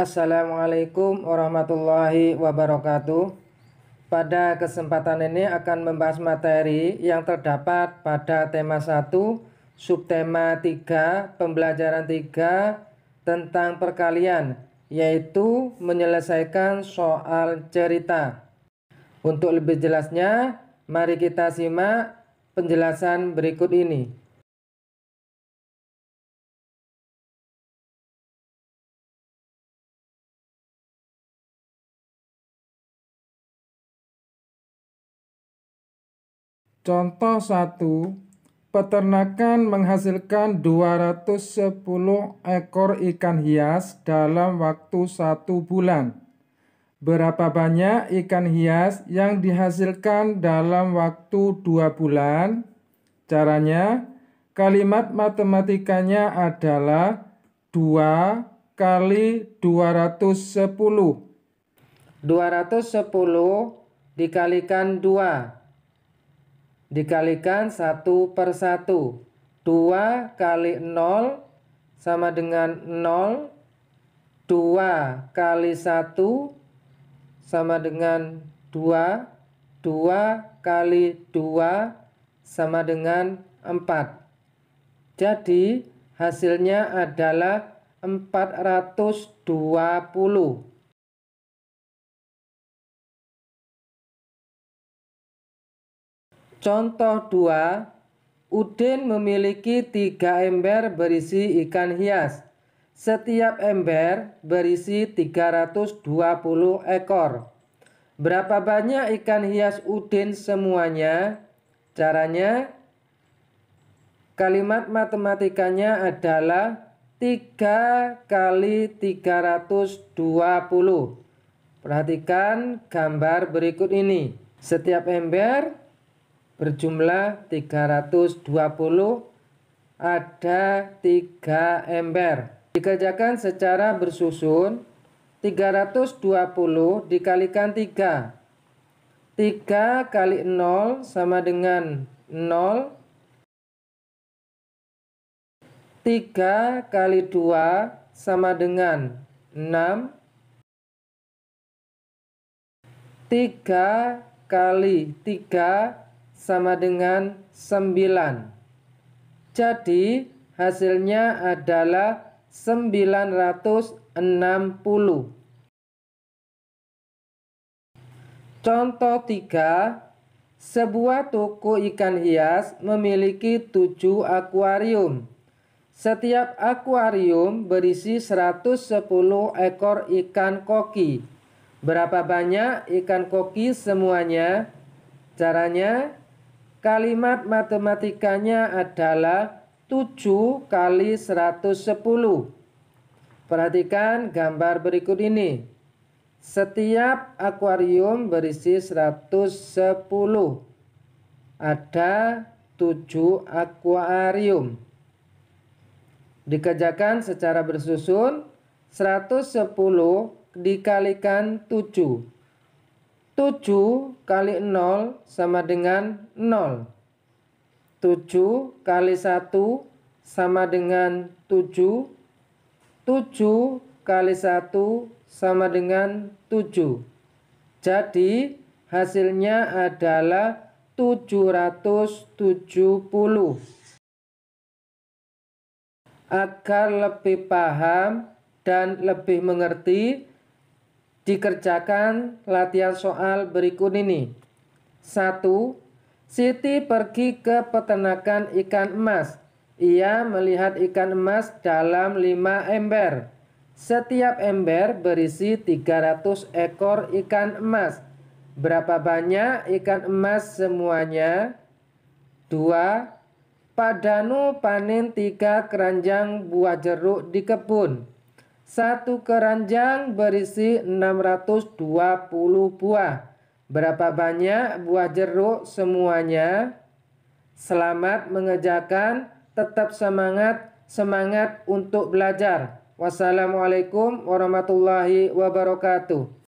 Assalamualaikum warahmatullahi wabarakatuh. Pada kesempatan ini akan membahas materi yang terdapat pada tema 1, subtema 3, pembelajaran 3 tentang perkalian, yaitu menyelesaikan soal cerita. Untuk lebih jelasnya, mari kita simak penjelasan berikut ini. Contoh 1, peternakan menghasilkan 210 ekor ikan hias dalam waktu satu bulan. Berapa banyak ikan hias yang dihasilkan dalam waktu dua bulan? Caranya, kalimat matematikanya adalah 2 kali 210. 210 dikalikan 2 dikalikan satu per satu. 2 kali nol sama dengan nol dua kali satu sama dengan dua dua kali dua sama dengan empat Jadi hasilnya adalah empat ratus dua puluh Contoh 2, Udin memiliki tiga ember berisi ikan hias. Setiap ember berisi 320 ekor. Berapa banyak ikan hias Udin semuanya? Caranya, kalimat matematikanya adalah 3 kali 320. Perhatikan gambar berikut ini. Setiap ember berjumlah 320 ada 3 ember. Dikerjakan secara bersusun 320 dikalikan 3. 3 kali 0 sama dengan 0. 3 kali 2 sama dengan 6. 3 kali 3 sama dengan 9. Jadi hasilnya adalah 960. Contoh 3. Sebuah toko ikan hias memiliki 7 akuarium. Setiap akuarium berisi 110 ekor ikan koki. Berapa banyak ikan koki semuanya? Caranya Kalimat matematikanya adalah 7 kali 110. Perhatikan gambar berikut ini. Setiap akuarium berisi 110. Ada 7 akuarium. Dikerjakan secara bersusun 110 dikalikan 7. 7 kali 0 sama dengan 0. 7 kali 1 sama dengan 7. 7 kali 1 sama dengan 7. Jadi hasilnya adalah 770 agar lebih paham dan lebih mengerti, Dikerjakan latihan soal berikut ini. 1. Siti pergi ke peternakan ikan emas. Ia melihat ikan emas dalam 5 ember. Setiap ember berisi 300 ekor ikan emas. Berapa banyak ikan emas semuanya? 2. Danu panen tiga keranjang buah jeruk di kebun. Satu keranjang berisi 620 buah. Berapa banyak buah jeruk semuanya? Selamat mengerjakan, tetap semangat, semangat untuk belajar. Wassalamualaikum warahmatullahi wabarakatuh.